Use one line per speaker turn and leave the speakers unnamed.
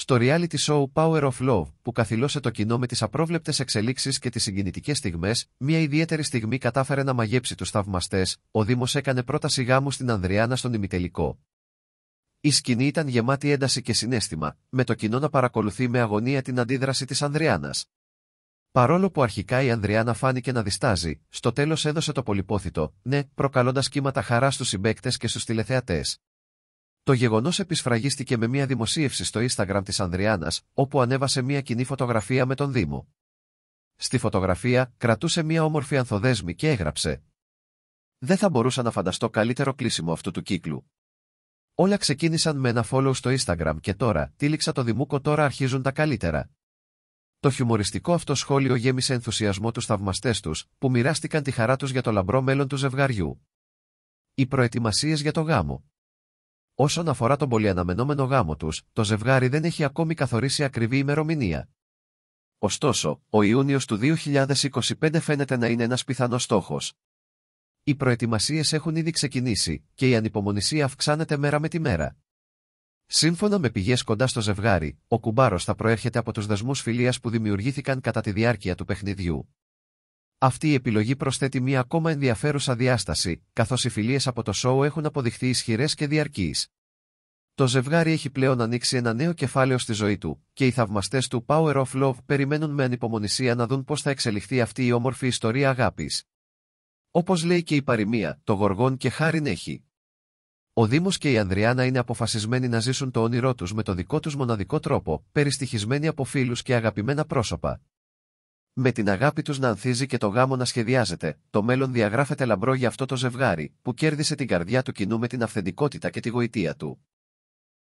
στο reality show Power of Love, που καθυλώσε το κοινό με τις απρόβλεπτες εξελίξεις και τις συγκινητικές στιγμές, μια ιδιαίτερη στιγμή κατάφερε να μαγέψει τους θαυμαστές, ο Δήμος έκανε πρόταση γάμου στην Ανδριάνα στον ημιτελικό. Η σκηνή ήταν γεμάτη ένταση και συνέστημα, με το κοινό να παρακολουθεί με αγωνία την αντίδραση της Ανδριάνας. Παρόλο που αρχικά η Ανδριάνα φάνηκε να διστάζει, στο τέλος έδωσε το πολυπόθητο, ναι, προκαλώντας κύματα χαρά στους συμπαίκτες και στους τηλεθεατές. Το γεγονός επισφραγίστηκε με μια δημοσίευση στο Instagram της Ανδριάνας, όπου ανέβασε μια κοινή φωτογραφία με τον Δήμο. Στη φωτογραφία κρατούσε μια όμορφη ανθοδέσμη και έγραψε. Δεν θα μπορούσα να φανταστώ καλύτερο κλείσιμο αυτού του κύκλου. Όλα ξεκίνησαν με ένα follow στο Instagram και τώρα, τήληξα το Δημούκο, τώρα αρχίζουν τα καλύτερα. Το χιουμοριστικό αυτό σχόλιο γέμισε ενθουσιασμό τους θαυμαστές τους, που μοιράστηκαν τη χαρά τους για το λαμπρό μέλλον του ζευγαριού. Οι προετοιμασίες για το γάμο. Όσον αφορά τον πολυαναμενόμενο γάμο τους, το ζευγάρι δεν έχει ακόμη καθορίσει ακριβή ημερομηνία. Ωστόσο, ο Ιούνιος του 2025 φαίνεται να είναι ένας πιθανός στόχος. Οι προετοιμασίες έχουν ήδη ξεκινήσει και η ανυπομονησία αυξάνεται μέρα με τη μέρα. Σύμφωνα με πηγές κοντά στο ζευγάρι, ο κουμπάρος θα προέρχεται από τους δεσμούς φιλίας που δημιουργήθηκαν κατά τη διάρκεια του παιχνιδιού. Αυτή η επιλογή προσθέτει μία ακόμα ενδιαφέρουσα διάσταση, καθώς οι φιλίες από το σοου έχουν αποδειχθεί ισχυρές και διαρκείς. Το ζευγάρι έχει πλέον ανοίξει ένα νέο κεφάλαιο στη ζωή του, και οι θαυμαστές του Power of Love περιμένουν με ανυπομονησία να δουν πώς θα εξελιχθεί αυτή η όμορφη ιστορία αγάπης. Όπως λέει και η παροιμία, το γοργόν και χάριν έχει. Ο Δήμος και η Ανδριάνα είναι αποφασισμένοι να ζήσουν το όνειρό τους με το δικό τους μοναδικό τρόπο, περιστοιχισμένοι από φίλους και αγαπημένα πρόσωπα, με την αγάπη τους να ανθίζει και το γάμο να σχεδιάζεται, το μέλλον διαγράφεται λαμπρό για αυτό το ζευγάρι, που κέρδισε την καρδιά του κοινού με την αυθεντικότητα και τη γοητεία του.